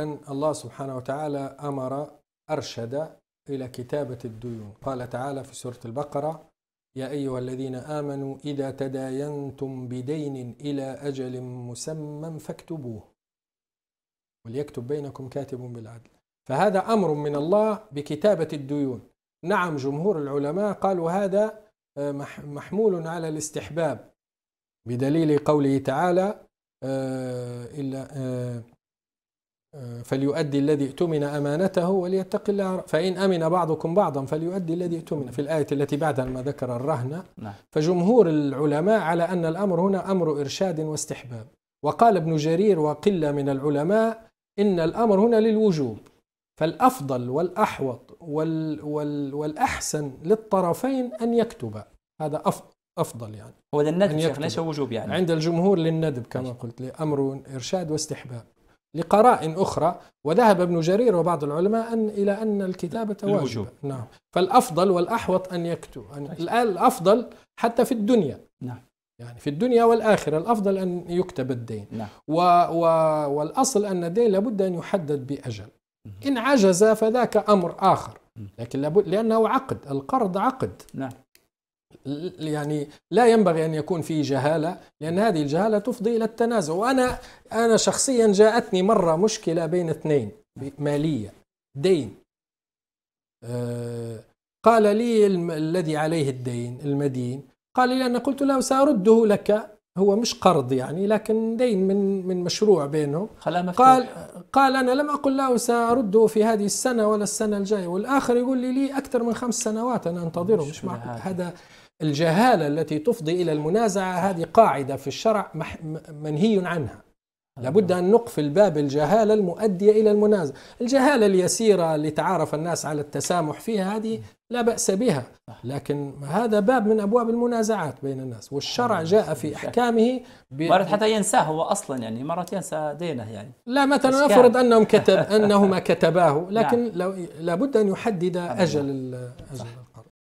الله سبحانه وتعالى أمر أرشد إلى كتابة الديون قال تعالى في سورة البقرة يا أيها الذين آمنوا إذا تداينتم بدين إلى أجل مسمى فاكتبوه وليكتب بينكم كاتب بالعدل فهذا أمر من الله بكتابة الديون نعم جمهور العلماء قالوا هذا آه، محمول على الاستحباب بدليل قوله تعالى آه، إلا آه، فليؤدي الذي اؤتمن امانته وليتق الله فان امن بعضكم بعضا فليؤدي الذي اؤتمن في الايه التي بعدها ما ذكر الرهن نعم. فجمهور العلماء على ان الامر هنا امر ارشاد واستحباب وقال ابن جرير وقله من العلماء ان الامر هنا للوجوب فالافضل والاحوط وال وال والاحسن للطرفين ان يكتب هذا افضل افضل يعني هو للندب ليس وجوب يعني عند الجمهور للندب كما قلت لامر ارشاد واستحباب لقراء أخرى وذهب ابن جرير وبعض العلماء أن إلى أن الكتابة واجبة نعم فالأفضل والأحوط أن يكتب يعني طيب. الآن الأفضل حتى في الدنيا نعم يعني في الدنيا والآخرة الأفضل أن يكتب الدين نعم. و و والأصل أن الدين لابد أن يحدد بأجل إن عجز فذاك أمر آخر لكن لابد لأنه عقد القرض عقد نعم. يعني لا ينبغي ان يكون في جهاله لان هذه الجهاله تفضي الى التنازع وانا انا شخصيا جاءتني مره مشكله بين اثنين ماليه دين آه، قال لي الذي عليه الدين المدين قال لي انا قلت له سارده لك هو مش قرض يعني لكن دين من من مشروع بينهم قال قال انا لم اقل له سارده في هذه السنه ولا السنه الجايه والاخر يقول لي لي اكثر من خمس سنوات انا انتظره مش, مش معقول هذا الجهالة التي تفضي إلى المنازعة هذه قاعدة في الشرع منهي عنها لابد أن نقفل باب الجهالة المؤدية إلى المنازعة الجهالة اليسيرة اللي تعارف الناس على التسامح فيها هذه لا بأس بها لكن هذا باب من أبواب المنازعات بين الناس والشرع نعم، جاء في نعم، نعم. أحكامه مرات حتى ينساه هو أصلا يعني مرات ينسى دينه يعني لا مثلا نفرض أنهم كتب أنهما كتباه لكن لابد أن يحدد أجل, أجل القرض